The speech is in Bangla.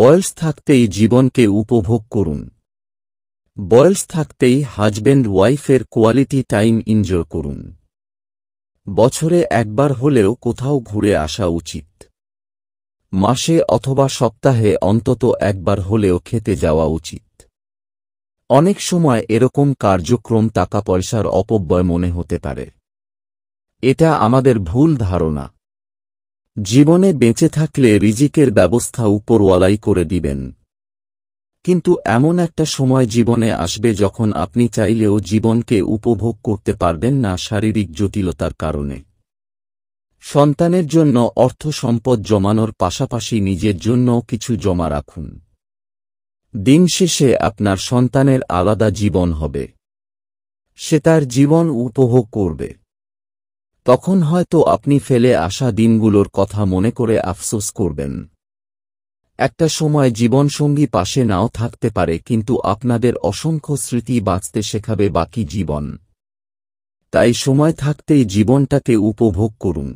বয়স থাকতেই জীবনকে উপভোগ করুন বয়স থাকতেই হাজব্যান্ড ওয়াইফের কোয়ালিটি টাইম এনজয় করুন বছরে একবার হলেও কোথাও ঘুরে আসা উচিত মাসে অথবা সপ্তাহে অন্তত একবার হলেও খেতে যাওয়া উচিত অনেক সময় এরকম কার্যক্রম টাকা পয়সার অপব্যয় মনে হতে পারে এটা আমাদের ভুল ধারণা জীবনে বেঁচে থাকলে রিজিকের ব্যবস্থা উপরওয়ালাই করে দিবেন কিন্তু এমন একটা সময় জীবনে আসবে যখন আপনি চাইলেও জীবনকে উপভোগ করতে পারবেন না শারীরিক জটিলতার কারণে সন্তানের জন্য অর্থ সম্পদ জমানোর পাশাপাশি নিজের জন্য কিছু জমা রাখুন দিন শেষে আপনার সন্তানের আলাদা জীবন হবে সে তার জীবন উপভোগ করবে তখন হয়তো আপনি ফেলে আসা দিনগুলোর কথা মনে করে আফসোস করবেন একটা সময় জীবনসঙ্গী পাশে নাও থাকতে পারে কিন্তু আপনাদের অসংখ্য স্মৃতি বাঁচতে শেখাবে বাকি জীবন তাই সময় থাকতেই জীবনটাকে উপভোগ করুন